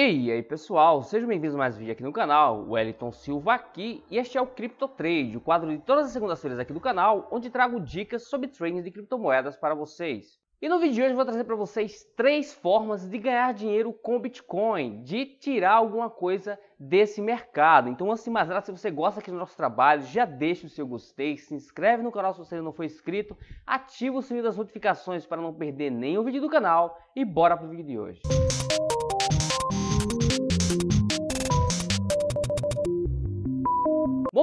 E aí pessoal, sejam bem-vindos a mais um vídeo aqui no canal, o Wellington Silva aqui e este é o Crypto Trade, o quadro de todas as segundas-feiras aqui do canal, onde trago dicas sobre trading de criptomoedas para vocês. E no vídeo de hoje vou trazer para vocês três formas de ganhar dinheiro com Bitcoin, de tirar alguma coisa desse mercado. Então assim, mais nada, se você gosta aqui do nosso trabalho, já deixa o seu gostei, se inscreve no canal se você ainda não foi inscrito, ativa o sininho das notificações para não perder nenhum vídeo do canal e bora pro vídeo de hoje. Música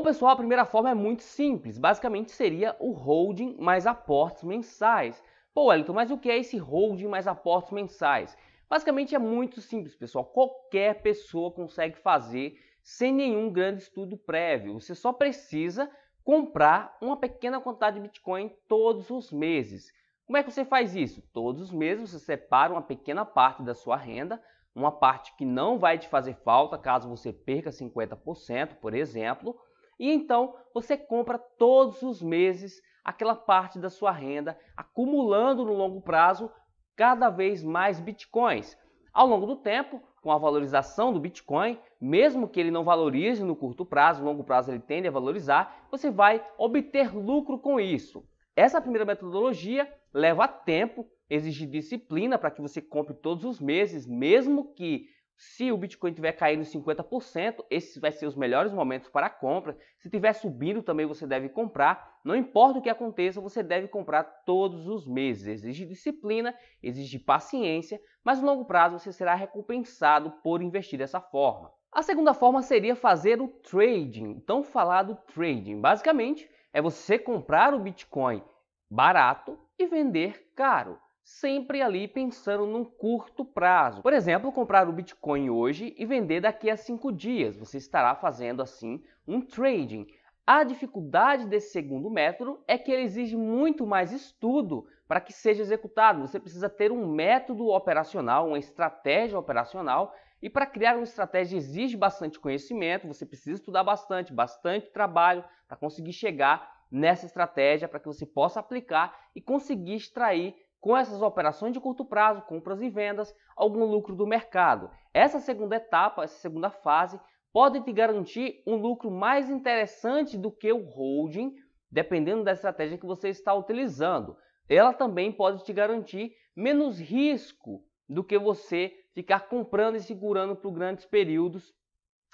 pessoal, a primeira forma é muito simples. Basicamente seria o holding mais aportes mensais. Pô, Wellington, mas o que é esse holding mais aportes mensais? Basicamente é muito simples, pessoal. Qualquer pessoa consegue fazer sem nenhum grande estudo prévio. Você só precisa comprar uma pequena quantidade de Bitcoin todos os meses. Como é que você faz isso? Todos os meses você separa uma pequena parte da sua renda, uma parte que não vai te fazer falta caso você perca 50%, por exemplo, e então você compra todos os meses aquela parte da sua renda, acumulando no longo prazo cada vez mais bitcoins. Ao longo do tempo, com a valorização do Bitcoin, mesmo que ele não valorize no curto prazo, no longo prazo ele tende a valorizar, você vai obter lucro com isso. Essa primeira metodologia leva tempo, exige disciplina para que você compre todos os meses, mesmo que se o Bitcoin tiver caindo 50%, esses vai ser os melhores momentos para a compra. Se tiver subindo, também você deve comprar. Não importa o que aconteça, você deve comprar todos os meses. Exige disciplina, exige paciência, mas no longo prazo você será recompensado por investir dessa forma. A segunda forma seria fazer o trading, tão falado trading. Basicamente, é você comprar o Bitcoin barato e vender caro sempre ali pensando num curto prazo. Por exemplo, comprar o Bitcoin hoje e vender daqui a cinco dias. Você estará fazendo assim um trading. A dificuldade desse segundo método é que ele exige muito mais estudo para que seja executado. Você precisa ter um método operacional, uma estratégia operacional, e para criar uma estratégia exige bastante conhecimento, você precisa estudar bastante, bastante trabalho para conseguir chegar nessa estratégia para que você possa aplicar e conseguir extrair com essas operações de curto prazo, compras e vendas, algum lucro do mercado. Essa segunda etapa, essa segunda fase, pode te garantir um lucro mais interessante do que o holding, dependendo da estratégia que você está utilizando. Ela também pode te garantir menos risco do que você ficar comprando e segurando por grandes períodos,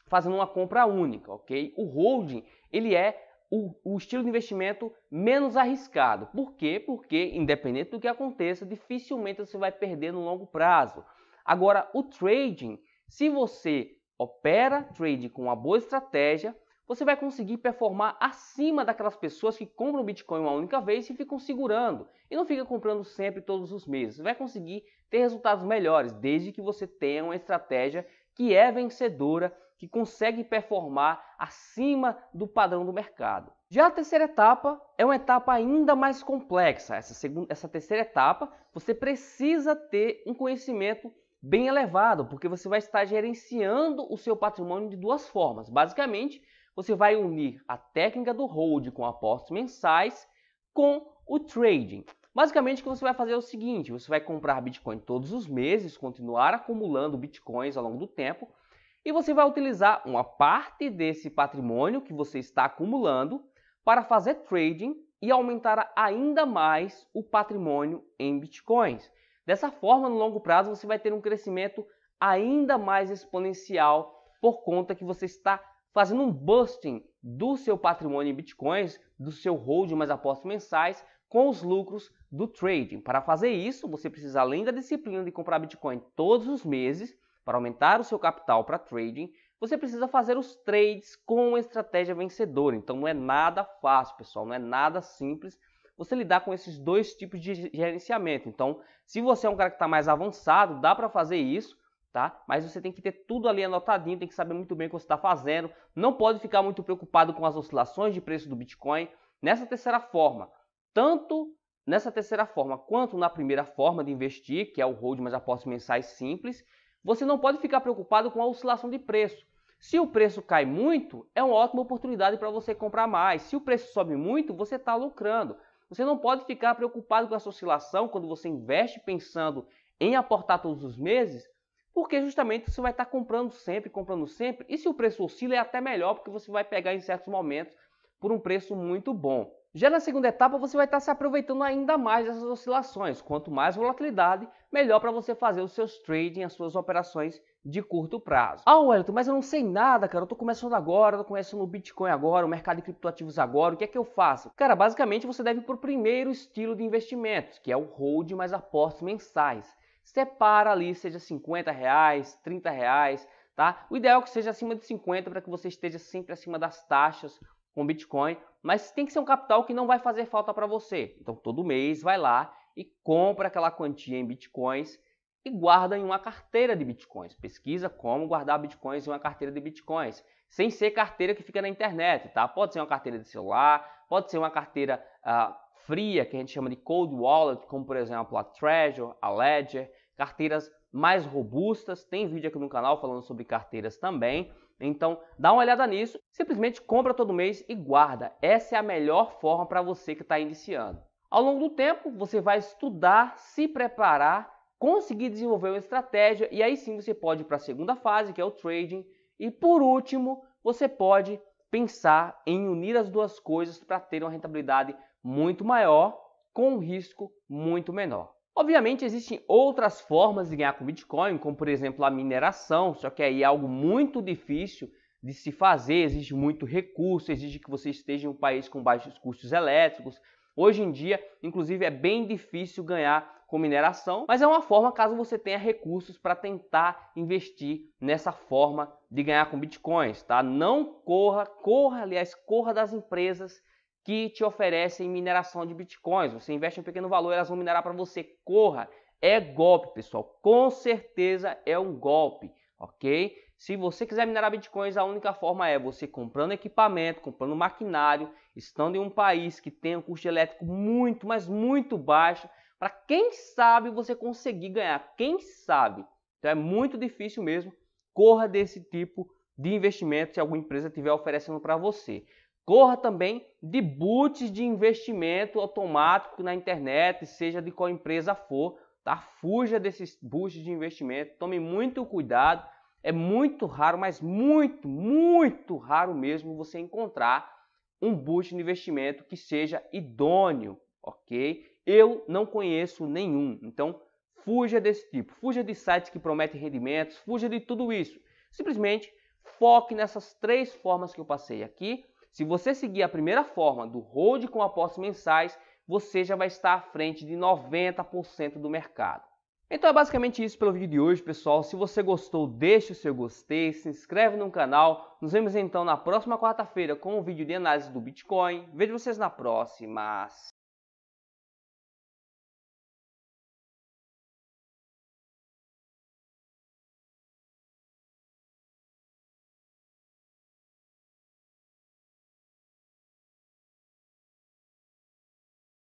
fazendo uma compra única, ok? O holding ele é o, o, estilo de investimento menos arriscado. Por quê? Porque, independente do que aconteça, dificilmente você vai perder no longo prazo. Agora, o trading, se você opera trade com uma boa estratégia, você vai conseguir performar acima daquelas pessoas que compram Bitcoin uma única vez e ficam segurando. E não fica comprando sempre todos os meses. vai conseguir ter resultados melhores, desde que você tenha uma estratégia que é vencedora que consegue performar acima do padrão do mercado. Já a terceira etapa é uma etapa ainda mais complexa. Essa, segunda, essa terceira etapa você precisa ter um conhecimento bem elevado, porque você vai estar gerenciando o seu patrimônio de duas formas. Basicamente, você vai unir a técnica do hold com apostas mensais com o trading. Basicamente, o que você vai fazer é o seguinte: você vai comprar Bitcoin todos os meses, continuar acumulando Bitcoins ao longo do tempo, e você vai utilizar uma parte desse patrimônio que você está acumulando para fazer trading e aumentar ainda mais o patrimônio em bitcoins. Dessa forma, no longo prazo, você vai ter um crescimento ainda mais exponencial por conta que você está fazendo um busting do seu patrimônio em bitcoins, do seu hold mais apostas mensais, com os lucros do trading. Para fazer isso, você precisa, além da disciplina de comprar Bitcoin todos os meses, para aumentar o seu capital para trading, você precisa fazer os trades com uma estratégia vencedora. Então não é nada fácil, pessoal, não é nada simples você lidar com esses dois tipos de gerenciamento. Então, se você é um cara que está mais avançado, dá para fazer isso, tá? Mas você tem que ter tudo ali anotadinho, tem que saber muito bem o que você está fazendo. Não pode ficar muito preocupado com as oscilações de preço do Bitcoin. Nessa terceira forma, tanto nessa terceira forma quanto na primeira forma de investir, que é o hold mais apostas mensais simples, você não pode ficar preocupado com a oscilação de preço. Se o preço cai muito, é uma ótima oportunidade para você comprar mais. Se o preço sobe muito, você está lucrando. Você não pode ficar preocupado com essa oscilação quando você investe pensando em aportar todos os meses, porque justamente você vai estar tá comprando sempre, comprando sempre. E se o preço oscila, é até melhor, porque você vai pegar em certos momentos por um preço muito bom. Já na segunda etapa, você vai estar se aproveitando ainda mais dessas oscilações. Quanto mais volatilidade, melhor para você fazer os seus trading, as suas operações de curto prazo. Ah, Wellington, mas eu não sei nada, cara. Eu tô começando agora, tô começando o Bitcoin agora, o mercado de criptoativos agora. O que é que eu faço? Cara, basicamente você deve ir pro primeiro estilo de investimentos, que é o hold mais aportes mensais. Separa ali, seja 50 reais, 30 reais, tá? O ideal é que seja acima de 50 para que você esteja sempre acima das taxas com Bitcoin mas tem que ser um capital que não vai fazer falta para você. Então todo mês vai lá e compra aquela quantia em bitcoins e guarda em uma carteira de bitcoins. Pesquisa como guardar bitcoins em uma carteira de bitcoins, sem ser carteira que fica na internet, tá? Pode ser uma carteira de celular, pode ser uma carteira ah, fria que a gente chama de cold wallet, como por exemplo a Treasure, a Ledger, carteiras mais robustas. Tem vídeo aqui no canal falando sobre carteiras também. Então, dá uma olhada nisso, simplesmente compra todo mês e guarda. Essa é a melhor forma para você que está iniciando. Ao longo do tempo, você vai estudar, se preparar, conseguir desenvolver uma estratégia e aí sim você pode ir para a segunda fase, que é o trading. E por último, você pode pensar em unir as duas coisas para ter uma rentabilidade muito maior com um risco muito menor. Obviamente existem outras formas de ganhar com Bitcoin, como por exemplo a mineração, só que aí é algo muito difícil de se fazer, exige muito recurso, exige que você esteja em um país com baixos custos elétricos. Hoje em dia, inclusive, é bem difícil ganhar com mineração, mas é uma forma caso você tenha recursos para tentar investir nessa forma de ganhar com bitcoins, tá? Não corra, corra, aliás, corra das empresas que te oferecem mineração de bitcoins. Você investe um pequeno valor, elas vão minerar para você. Corra! É golpe, pessoal. Com certeza é um golpe, ok? Se você quiser minerar bitcoins, a única forma é você comprando equipamento, comprando maquinário, estando em um país que tem um custo elétrico muito, mas muito baixo, para quem sabe você conseguir ganhar. Quem sabe? Então é muito difícil mesmo. Corra desse tipo de investimento se alguma empresa estiver oferecendo para você. Corra também de boots de investimento automático na internet, seja de qual empresa for, tá? Fuja desses boots de investimento, tome muito cuidado. É muito raro, mas muito, muito raro mesmo você encontrar um boot de investimento que seja idôneo, ok? Eu não conheço nenhum, então fuja desse tipo. Fuja de sites que prometem rendimentos, fuja de tudo isso. Simplesmente foque nessas três formas que eu passei aqui se você seguir a primeira forma do hold com apostas mensais, você já vai estar à frente de 90% do mercado. Então é basicamente isso pelo vídeo de hoje, pessoal. Se você gostou, deixe o seu gostei, se inscreve no canal. Nos vemos então na próxima quarta-feira com o um vídeo de análise do Bitcoin. Vejo vocês na próxima.